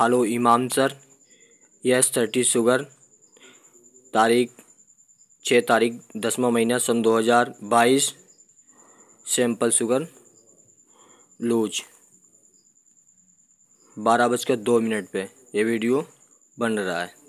hello इमाम sir yes thirty sugar तारीख छः तारीख दसवा महीना सन 2022 सैंपल शुगर लूज बारह बजकर दो मिनट पे ये वीडियो बन रहा है